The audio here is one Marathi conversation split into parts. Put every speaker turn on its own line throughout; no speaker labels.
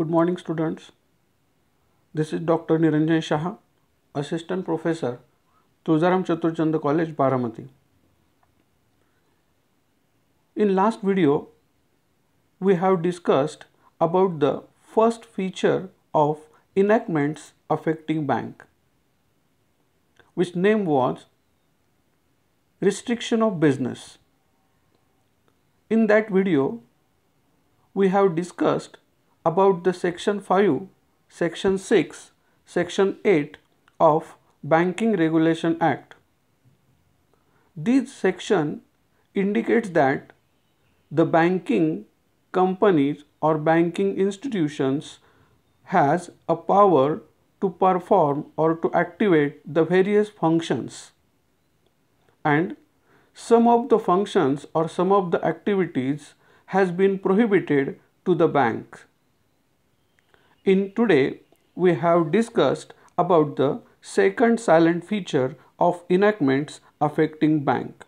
Good morning students. This is Dr. Niranjan Shah, Assistant Professor, Tulzaram Chaturchanda College, Baramati. In last video, we have discussed about the first feature of enactments affecting bank, which name was restriction of business. In that video, we have discussed about the section 5, section 6, section 8 of Banking Regulation Act. This section indicates that the banking companies or banking institutions has a power to perform or to activate the various functions and some of the functions or some of the activities has been prohibited to the bank. In today, we have discussed about the second silent feature of enactments affecting bank.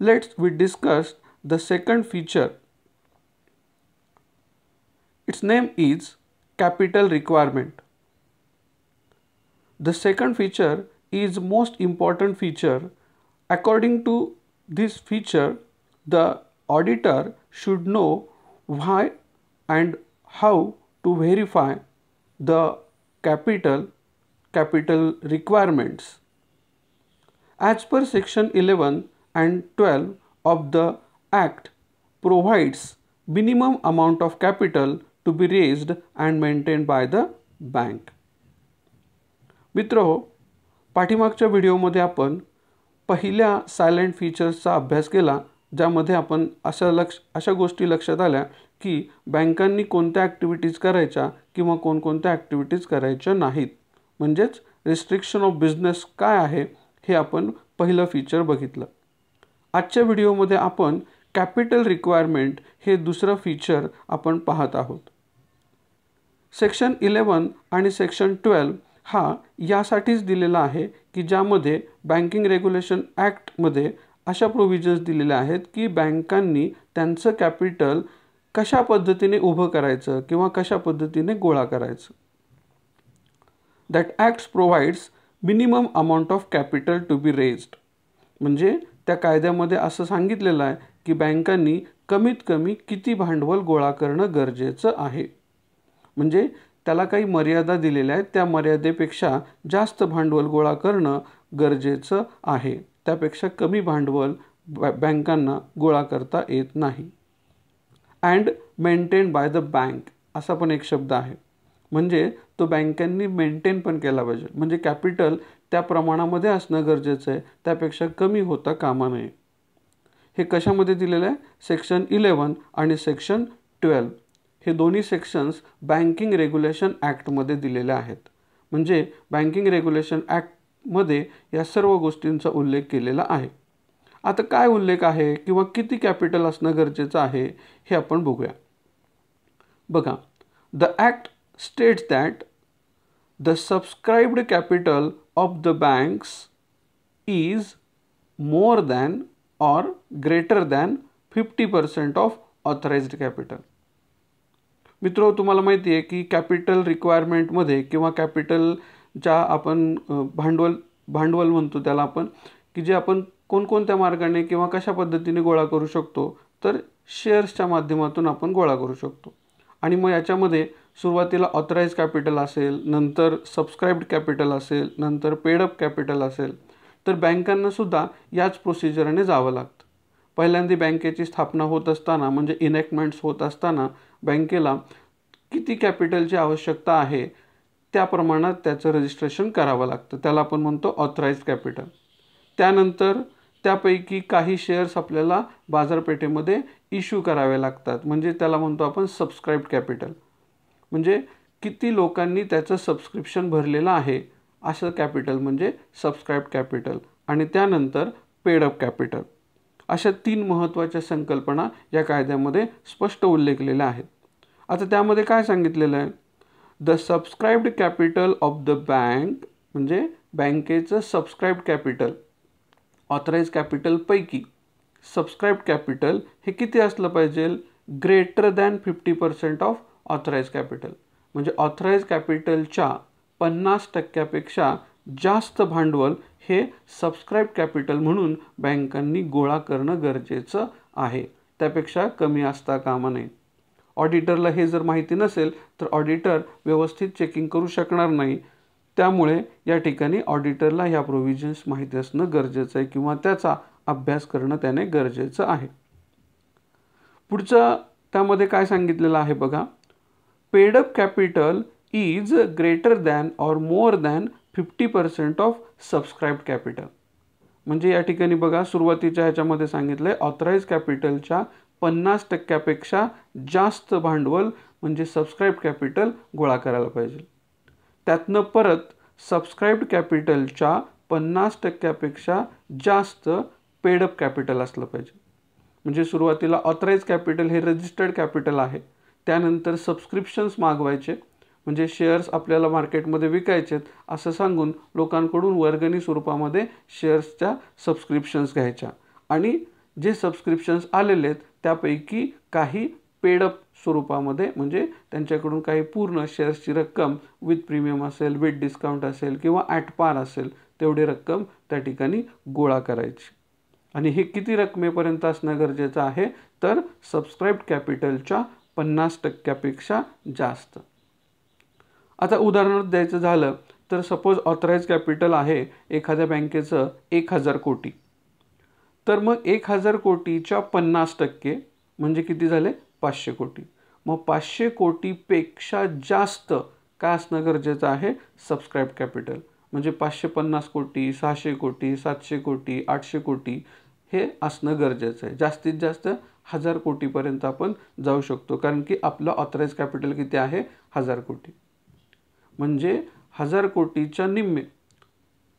Let's we discuss the second feature. Its name is capital requirement. The second feature is most important feature. According to this feature, the auditor should know why and how to verify the capital capital requirements as per section 11 and 12 of the act provides minimum amount of capital to be raised and maintained by the bank video madhe apan pahilya पहिल्या features cha abhyas kela ज्यामध्ये आपण अशा लक्ष अशा गोष्टी लक्षात आल्या की बँकांनी कोणत्या ॲक्टिव्हिटीज करायच्या किंवा कोणकोणत्या ॲक्टिव्हिटीज करायच्या नाहीत म्हणजेच रिस्ट्रिक्शन ऑफ बिझनेस काय आहे हे आपण पहिलं फीचर बघितलं आजच्या व्हिडिओमध्ये आपण कॅपिटल रिक्वायरमेंट हे दुसरं फीचर आपण पाहत आहोत सेक्शन इलेवन आणि सेक्शन ट्वेल्व हा यासाठीच दिलेला आहे की ज्यामध्ये बँकिंग रेग्युलेशन ॲक्टमध्ये अशा प्रोविजन्स दिलेल्या आहेत की बँकांनी त्यांचं कॅपिटल कशा पद्धतीने उभं करायचं किंवा कशा पद्धतीने गोळा करायचं that acts provides minimum amount of capital to be raised म्हणजे त्या कायद्यामध्ये असं सांगितलेलं आहे की बँकांनी कमीत कमी किती भांडवल गोळा करणं गरजेचं आहे म्हणजे त्याला काही मर्यादा दिलेल्या आहेत त्या मर्यादेपेक्षा जास्त भांडवल गोळा करणं गरजेचं आहे त्यापेक्षा कमी भांडवल बॅ बँकांना गोळा करता येत नाही and maintain by the bank असा पण एक शब्द आहे म्हणजे तो बँकांनी मेंटेन पण केला पाहिजे म्हणजे कॅपिटल त्या प्रमाणामध्ये असणं गरजेचं आहे त्यापेक्षा कमी होता कामा नये हे कशामध्ये दिलेलं आहे सेक्शन इलेवन आणि सेक्शन ट्वेल्व हे दोन्ही सेक्शन्स बँकिंग रेग्युलेशन ॲक्टमध्ये दिलेले आहेत म्हणजे बँकिंग रेग्युलेशन ॲक्ट मध्ये या सर्व गोष्टींचा उल्लेख केलेला आहे आता काय उल्लेख आहे किंवा किती कॅपिटल असणं गरजेचं आहे हे आपण बघूया बघा the act state that the subscribed capital of the banks is more than or greater than fifty percent of authorised capital मित्रो तुम्हाला माहिती आहे की कॅपिटल रिक्वायरमेंटमध्ये किंवा कॅपिटल ज्या आपण भांडवल भांडवल म्हणतो त्याला आपण की जे आपण कोणकोणत्या मार्गाने किंवा कशा पद्धतीने गोळा करू शकतो तर शेअर्सच्या माध्यमातून आपण गोळा करू शकतो आणि मग याच्यामध्ये सुरुवातीला ऑथराईज कॅपिटल असेल नंतर सबस्क्राईब्ड कॅपिटल असेल नंतर पेडअप कॅपिटल असेल तर बँकांनासुद्धा याच प्रोसिजरने जावं लागतं पहिल्यांदा बँकेची स्थापना होत असताना म्हणजे इनॅक्टमेंट्स होत असताना बँकेला किती कॅपिटलची आवश्यकता आहे त्या प्रमाणात त्याचं रजिस्ट्रेशन करावं लागतं त्याला आपण म्हणतो ऑथराईज कॅपिटल त्यानंतर त्यापैकी काही शेअर्स आपल्याला बाजारपेठेमध्ये इश्यू करावे लागतात म्हणजे त्याला म्हणतो आपण सबस्क्राईब कॅपिटल म्हणजे किती लोकांनी त्याचं सबस्क्रिप्शन भरलेलं आहे असं कॅपिटल म्हणजे सबस्क्राईब कॅपिटल आणि त्यानंतर पेडअप कॅपिटल अशा तीन महत्त्वाच्या संकल्पना या कायद्यामध्ये स्पष्ट उल्लेखलेल्या आहेत आता त्यामध्ये काय सांगितलेलं आहे the subscribed capital of the bank म्हणजे बँकेचं सबस्क्राईब्ड कॅपिटल ऑथराईज कॅपिटलपैकी सबस्क्राईब कॅपिटल हे किती असलं पाहिजे greater than fifty percent of authorised capital म्हणजे ऑथराईज कॅपिटलच्या पन्नास टक्क्यापेक्षा जास्त भांडवल हे सबस्क्राईब कॅपिटल म्हणून बँकांनी गोळा करणं गरजेचं आहे त्यापेक्षा कमी असता कामा नये ऑडिटरला हे जर माहिती नसेल तर ऑडिटर व्यवस्थित चेकिंग करू शकणार नाही त्यामुळे या ठिकाणी ऑडिटरला ह्या प्रोव्हिजन्स माहिती असणं गरजेचं आहे किंवा त्याचा अभ्यास करणं त्याने गरजेचं आहे पुढचं त्यामध्ये काय सांगितलेलं आहे बघा paid up capital is greater than or more than fifty percent of subscribe capital म्हणजे या ठिकाणी बघा सुरुवातीच्या ह्याच्यामध्ये सांगितलं आहे ऑथराईज कॅपिटलच्या पन्नास टक्क्यापेक्षा जास्त भांडवल म्हणजे सबस्क्राईब कॅपिटल गोळा करायला पाहिजे त्यातनं परत सबस्क्राईब कॅपिटलच्या पन्नास टक्क्यापेक्षा जास्त पेडअप कॅपिटल असलं पाहिजे म्हणजे सुरुवातीला ऑथराईज कॅपिटल हे रजिस्टर्ड कॅपिटल आहे त्यानंतर सबस्क्रिप्शन्स मागवायचे म्हणजे शेअर्स आपल्याला मार्केटमध्ये विकायचेत असं सांगून लोकांकडून वर्गणी स्वरूपामध्ये शेअर्सच्या सबस्क्रिप्शन्स घ्यायच्या आणि जे सबस्क्रिप्शन्स आलेले आहेत त्यापैकी काही पेडअप स्वरूपामध्ये म्हणजे त्यांच्याकडून काही पूर्ण शेअर्सची रक्कम विथ प्रीमियम असेल विथ डिस्काउंट असेल किंवा ॲट पार असेल तेवढी रक्कम त्या ठिकाणी गोळा करायची आणि हे किती रकमेपर्यंत असणं गरजेचं आहे तर सबस्क्राईब कॅपिटलच्या पन्नास टक्क्यापेक्षा जास्त आता उदाहरण द्यायचं झालं तर सपोज ऑथराईज कॅपिटल आहे एखाद्या बँकेचं एक हजार कोटी तर मग एक हजार कोटीच्या पन्नास टक्के म्हणजे किती झाले पाचशे कोटी मग पाचशे कोटीपेक्षा जास्त काय असणं गरजेचं आहे सबस्क्राईब कॅपिटल म्हणजे पाचशे पन्नास कोटी सहाशे कोटी सातशे कोटी आठशे कोटी हे असणं गरजेचं आहे जास्तीत जास्त हजार कोटीपर्यंत आपण जाऊ शकतो कारण की आपलं ऑथराईज कॅपिटल किती आहे हजार कोटी म्हणजे हजार कोटीच्या निम्मे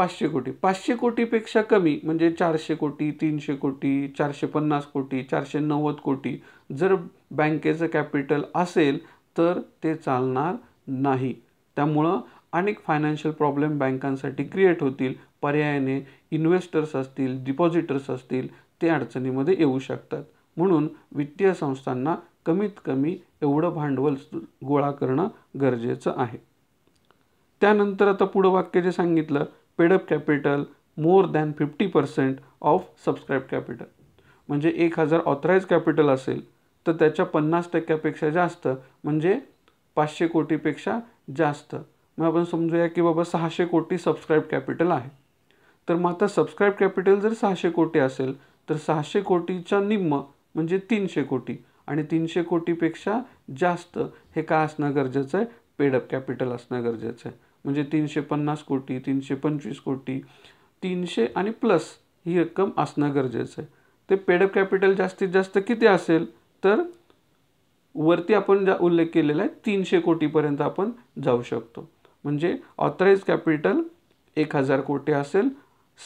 पाचशे कोटी पाचशे कोटीपेक्षा कमी म्हणजे चारशे कोटी तीनशे कोटी चारशे पन्नास कोटी चारशे नव्वद कोटी जर बँकेचं कॅपिटल असेल तर ते चालणार नाही त्यामुळं अनेक फायनान्शियल प्रॉब्लेम बँकांसाठी क्रिएट होतील पर्यायाने इन्व्हेस्टर्स असतील डिपॉझिटर्स असतील ते अडचणीमध्ये येऊ शकतात म्हणून वित्तीय संस्थांना कमीत कमी एवढं भांडवल गोळा करणं गरजेचं आहे त्यानंतर आता पुढं वाक्य जे सांगितलं paid up capital more than fifty percent of subscribe capital म्हणजे एक हजार ऑथराईज कॅपिटल असेल तर त्याच्या पन्नास टक्क्यापेक्षा जास्त म्हणजे पाचशे कोटीपेक्षा जास्त मग आपण समजूया की बाबा सहाशे कोटी सबस्क्राईब कॅपिटल आहे तर मग आता सबस्क्राईब कॅपिटल जर सहाशे कोटी असेल तर सहाशे कोटीच्या निम्म म्हणजे तीनशे कोटी आणि तीनशे कोटीपेक्षा जास्त हे काय असणं गरजेचं आहे अप कॅपिटल असणं गरजेचं आहे म्हणजे तीनशे पन्नास कोटी तीनशे पंचवीस कोटी तीनशे आणि प्लस ही रक्कम असणं गरजेचं आहे ते पेडअप कॅपिटल जास्तीत जास्त किती असेल तर वरती आपण ज्या उल्लेख केलेला आहे तीनशे कोटीपर्यंत आपण जाऊ शकतो म्हणजे ऑथराईज कॅपिटल एक हजार कोटी असेल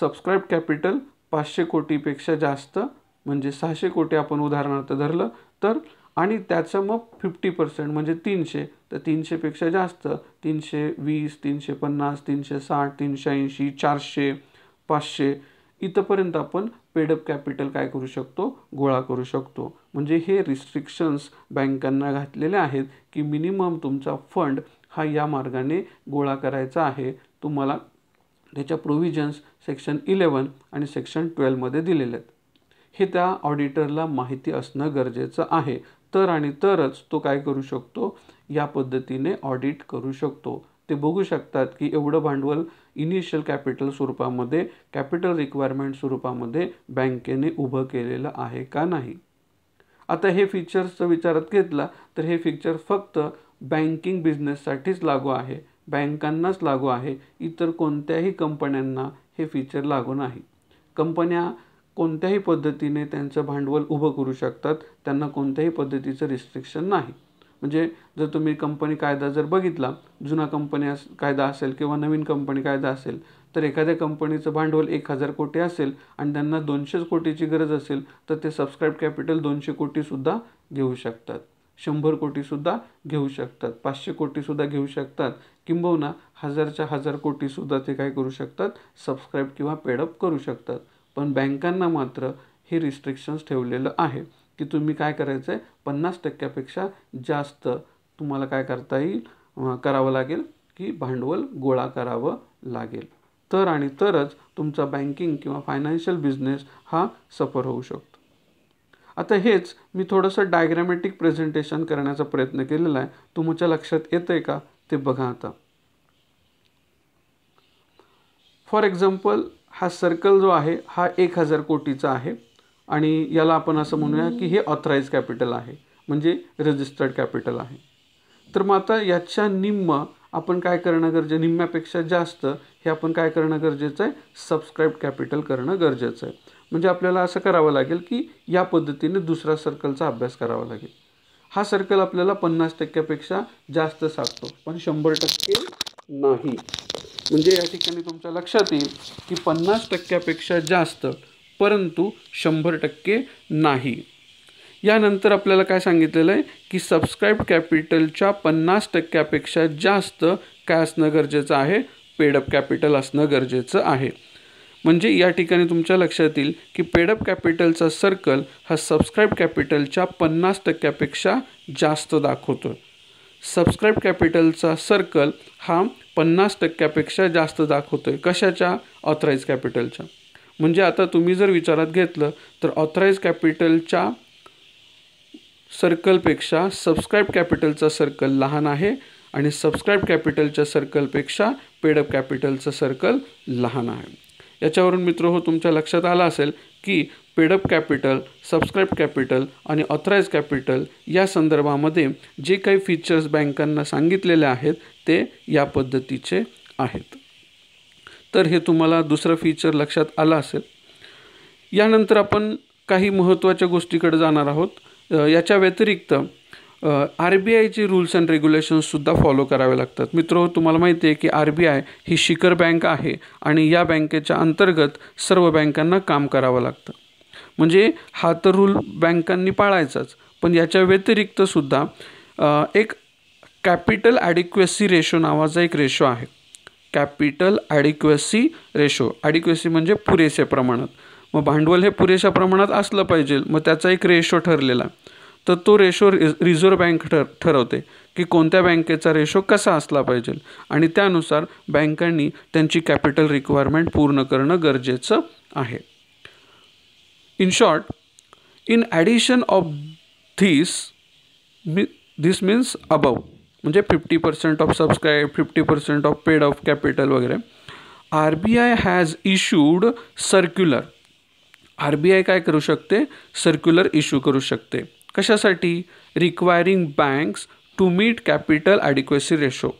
सबस्क्राईब कॅपिटल पाचशे कोटीपेक्षा जास्त म्हणजे सहाशे कोटी आपण उदाहरणार्थ धरलं तर आणि त्याचं मग फिफ्टी पर्सेंट म्हणजे तीनशे तर तीनशेपेक्षा जास्त तीनशे वीस तीनशे पन्नास तीनशे साठ तीनशे ऐंशी चारशे पाचशे इथंपर्यंत आपण पेडअप कॅपिटल काय करू शकतो गोळा करू शकतो म्हणजे हे रिस्ट्रिक्शन्स बँकांना घातलेले आहेत की मिनिमम तुमचा फंड हा या मार्गाने गोळा करायचा आहे तुम्हाला त्याच्या प्रोव्हिजन्स सेक्शन इलेवन आणि सेक्शन ट्वेल्वमध्ये दिलेले आहेत हे त्या ऑडिटरला माहिती असणं गरजेचं आहे तर आणि तरच तो काय करू शकतो या पद्धतीने ऑडिट करू शकतो ते बघू शकतात की एवढं भांडवल इनिशियल कॅपिटल स्वरूपामध्ये कॅपिटल रिक्वायरमेंट स्वरूपामध्ये बँकेने उभं केलेलं आहे का नाही आता हे फीचर्सचा विचारात घेतला तर हे फीचर फक्त बँकिंग बिझनेससाठीच लागू आहे बँकांनाच लागू आहे इतर कोणत्याही कंपन्यांना हे फीचर लागू नाही कंपन्या कोणत्याही पद्धतीने त्यांचं भांडवल उभं करू शकतात त्यांना कोणत्याही पद्धतीचं रिस्ट्रिक्शन नाही म्हणजे जर तुम्ही कंपनी कायदा जर बघितला जुना कंपनी अस कायदा असेल किंवा नवीन कंपनी कायदा असेल तर एखाद्या कंपनीचं भांडवल एक हजार कोटी असेल आणि त्यांना दोनशेच कोटीची गरज असेल तर ते सबस्क्राईब कॅपिटल दोनशे कोटीसुद्धा घेऊ शकतात शंभर कोटीसुद्धा घेऊ शकतात पाचशे कोटीसुद्धा घेऊ शकतात किंबहुना हजारच्या हजार कोटीसुद्धा ते काय करू शकतात सबस्क्राईब किंवा पेडअप करू शकतात पण बँकांना मात्र हे रिस्ट्रिक्शन्स ठेवलेलं आहे की तुम्ही काय करायचं आहे पन्नास टक्क्यापेक्षा जास्त तुम्हाला काय करता येईल करावं लागेल की भांडवल गोळा करावं लागेल तर आणि तरच तुमचा बँकिंग किंवा फायनान्शियल बिझनेस हा सफर होऊ शकतो आता हेच मी थोडंसं डायग्रॅमॅटिक प्रेझेंटेशन करण्याचा प्रयत्न केलेला आहे तुमच्या लक्षात येतं आहे का ते बघा आता फॉर एक्झाम्पल हा सर्कल जो आहे हा एक हजार कोटीचा आहे आणि याला आपण असं म्हणूया की हे ऑथराईज कॅपिटल आहे म्हणजे रजिस्टर्ड कॅपिटल आहे तर मग आता याच्या निम्म आपण काय करणं गरजे निम्म्यापेक्षा जास्त हे आपण काय करणं गरजेचं आहे सबस्क्राईब कॅपिटल करणं गरजेचं आहे म्हणजे आपल्याला असं करावं लागेल की या पद्धतीने दुसरा सर्कलचा अभ्यास करावा लागेल हा सर्कल आपल्याला पन्नास टक्क्यापेक्षा जास्त साधतो पण शंभर टक्के नाही म्हणजे या ठिकाणी तुमच्या लक्षात येईल की पन्नास टक्क्यापेक्षा जास्त परंतु शंभर टक्के नाही यानंतर आपल्याला काय सांगितलेलं आहे की सबस्क्राईब कॅपिटलच्या पन्नास टक्क्यापेक्षा जास्त काय असणं गरजेचं आहे पेडअप कॅपिटल असणं गरजेचं आहे म्हणजे या ठिकाणी तुमच्या लक्षात येईल की पेडअप कॅपिटलचा सर्कल हा सबस्क्राईब कॅपिटलच्या पन्नास टक्क्यापेक्षा जास्त दाखवतो सबस्क्राईब कॅपिटलचा सर्कल हा पन्नास टक्क्यापेक्षा जास्त दाखवतो आहे कशाच्या ऑथराईज कॅपिटलच्या म्हणजे आता तुम्ही जर विचारात घेतलं तर ऑथराईज कॅपिटलच्या सर्कलपेक्षा सबस्क्राईब कॅपिटलचा सर्कल लहान आहे आणि सबस्क्राईब कॅपिटलच्या सर्कलपेक्षा पेडअप कॅपिटलचं सर्कल लहान आहे याच्यावरून मित्र हो तुमच्या लक्षात आला असेल की पेडअप कॅपिटल सबस्क्राईब कॅपिटल आणि ऑथराईज कॅपिटल या संदर्भामध्ये जे काही फीचर्स बँकांना सांगितलेले आहेत ते या पद्धतीचे आहेत तर हे तुम्हाला दुसरं फीचर लक्षात आलं असेल यानंतर आपण काही महत्त्वाच्या गोष्टीकडे जाणार आहोत याच्या व्यतिरिक्त आर बी आयचे रूल्स अँड रेग्युलेशन्ससुद्धा फॉलो करावे लागतात मित्र तुम्हाला माहिती आहे की आर बी आय ही शिखर बँक आहे आणि या बँकेच्या अंतर्गत सर्व बँकांना काम करावं लागतं म्हणजे हा तर रूल बँकांनी पाळायचाच पण याच्या व्यतिरिक्त सुद्धा एक कॅपिटल ॲडिक्वेसी रेशो नावाचा एक रेशो आहे कॅपिटल ॲडिक्वेसी रेशो ॲडिक्वेसी म्हणजे पुरेशा प्रमाणात मग भांडवल हे पुरेशा प्रमाणात असलं पाहिजे मग त्याचा एक रेशो ठरलेला तर तो रेशो रिझर्व रिझर्व्ह बँक ठर ठरवते की कोणत्या बँकेचा रेशो कसा असला पाहिजे आणि त्यानुसार बँकांनी त्यांची कॅपिटल रिक्वायरमेंट पूर्ण करणं गरजेचं आहे In short, in addition of these, this means above म्हणजे fifty percent of subscribe fifty percent of paid of capital वगैरे R B I has issued circular R B I काय करू शकते सर्क्युलर इश्यू करू शकते कशासाठी requiring banks to meet capital adequacy ratio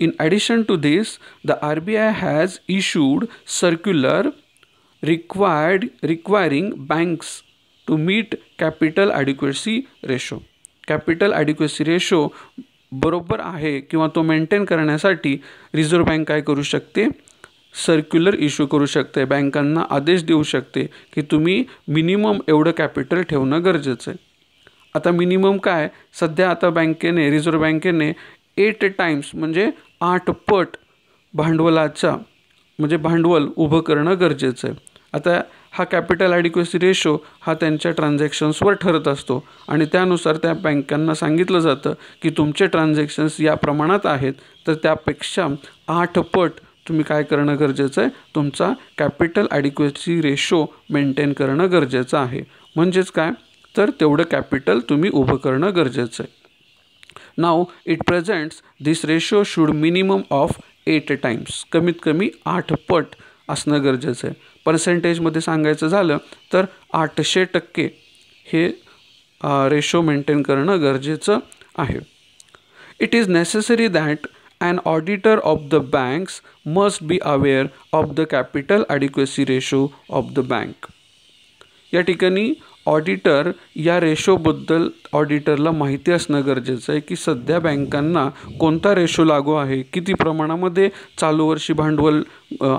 in addition to this the R B I has issued circular required requiring banks to meet capital adequacy ratio capital adequacy ratio बरोबर आहे किंवा तो मेंटेन करण्यासाठी रिझर्व्ह बँक काय करू शकते सर्क्युलर इश्यू करू शकते बँकांना आदेश देऊ शकते की तुम्ही मिनिमम एवढं कॅपिटल ठेवणं गरजेचं आहे आता मिनिमम काय सध्या आता बँकेने रिझर्व्ह बँकेने एट टाईम्स म्हणजे आठ पट भांडवलाचा म्हणजे भांडवल उभं करणं गरजेचं आहे आता हा कॅपिटल ॲडिक्युसी रेशो हा त्यांच्या ट्रान्झॅक्शन्सवर ठरत असतो आणि त्यानुसार त्या बँकांना सांगितलं जातं की तुमचे ट्रान्झॅक्शन्स या प्रमाणात आहेत तर त्यापेक्षा आठ पट तुम्ही काय करणं गरजेचं आहे तुमचा कॅपिटल ॲडिक्युसी रेशो मेंटेन करणं गरजेचं आहे म्हणजेच काय तर तेवढं कॅपिटल तुम्ही उभं करणं गरजेचं आहे now it presents this ratio should minimum of eight times कमीत कमी आठ पट असणं गरजेचं आहे पर्सेंटेजमध्ये सांगायचं झालं तर आठशे टक्के हे रेशो मेंटेन करणं गरजेचं आहे it is necessary that and auditor of the banks must be aware of the capital adequacy ratio of the bank या ठिकाणी ऑडिटर या रेशोबद्दल ऑडिटरला माहिती असणं गरजेचं आहे की सध्या बँकांना कोणता रेशो लागू आहे किती प्रमाणामध्ये चालू वर्षी भांडवल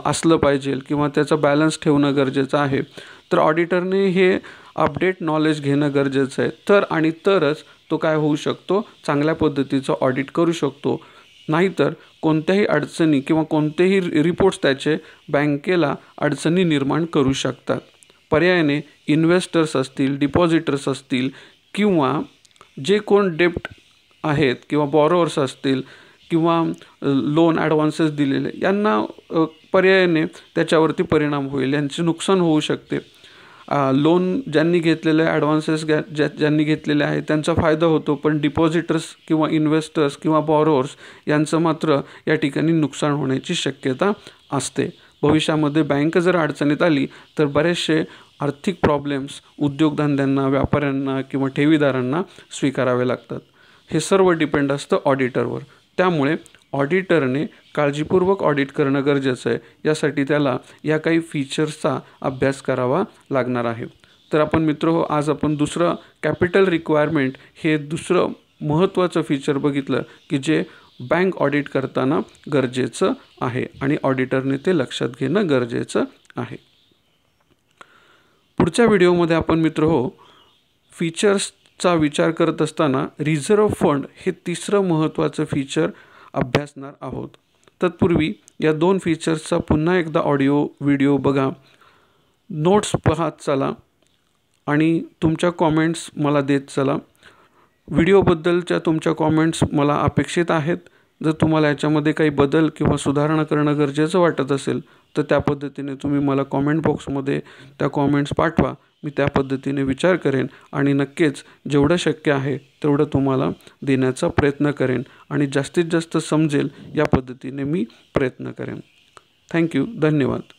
असलं पाहिजे किंवा त्याचा बॅलन्स ठेवणं गरजेचं आहे तर ऑडिटरने हे अपडेट नॉलेज घेणं गरजेचं आहे तर आणि तरच तो काय होऊ शकतो चांगल्या पद्धतीचं ऑडिट करू शकतो नाहीतर कोणत्याही अडचणी किंवा कोणतेही रिपोर्ट्स त्याचे बँकेला अडचणी निर्माण करू शकतात पर्यायाने इन्व्हेस्टर्स असतील डिपॉझिटर्स असतील किंवा जे कोण डेप्ट आहेत किंवा बॉरोअर्स असतील किंवा लोन ॲडव्हान्सेस दिलेले यांना पर्यायाने त्याच्यावरती परिणाम होईल यांचे नुकसान होऊ शकते लोन ज्यांनी घेतलेले ॲडव्हान्सेस घ्या ज्या ज्यांनी घेतलेले आहे त्यांचा फायदा होतो पण डिपॉझिटर्स किंवा इन्व्हेस्टर्स किंवा बॉरोअर्स यांचं मात्र या ठिकाणी नुकसान होण्याची शक्यता असते भविष्यामध्ये बँक जर अडचणीत आली तर बरेचसे आर्थिक प्रॉब्लेम्स उद्योगधंद्यांना व्यापाऱ्यांना किंवा ठेवीदारांना स्वीकारावे लागतात हे सर्व डिपेंड असतं ऑडिटरवर त्यामुळे ऑडिटरने काळजीपूर्वक ऑडिट करणं गरजेचं आहे यासाठी त्याला या काही फीचर्सचा अभ्यास करावा लागणार आहे तर आपण मित्र हो आज आपण दुसरं कॅपिटल रिक्वायरमेंट हे दुसरं महत्त्वाचं फीचर बघितलं की जे बँक ऑडिट करताना गरजेचं आहे आणि ऑडिटरने ते लक्षात घेणं गरजेचं आहे पुढच्या व्हिडिओमध्ये आपण मित्र हो फीचर्सचा विचार करत असताना रिझर्व्ह फंड हे तिसरं महत्त्वाचं फीचर अभ्यासणार आहोत तत्पूर्वी या दोन फीचर्सचा पुन्हा एकदा ऑडिओ व्हिडिओ बघा नोट्स पाहत चला आणि तुमच्या कॉमेंट्स मला देत चला व्हिडिओबद्दलच्या तुमच्या कॉमेंट्स मला अपेक्षित आहेत जर तुम्हाला याच्यामध्ये काही बदल किंवा सुधारणा करणं गरजेचं वाटत असेल तर त्या पद्धतीने तुम्ही मला कॉमेंट बॉक्समध्ये त्या कॉमेंट्स पाठवा मी त्या पद्धतीने विचार करेन आणि नक्कीच जेवढं शक्य आहे तेवढं तुम्हाला देण्याचा प्रयत्न करेन आणि जास्तीत जास्त समजेल या पद्धतीने मी प्रयत्न करेन थँक्यू धन्यवाद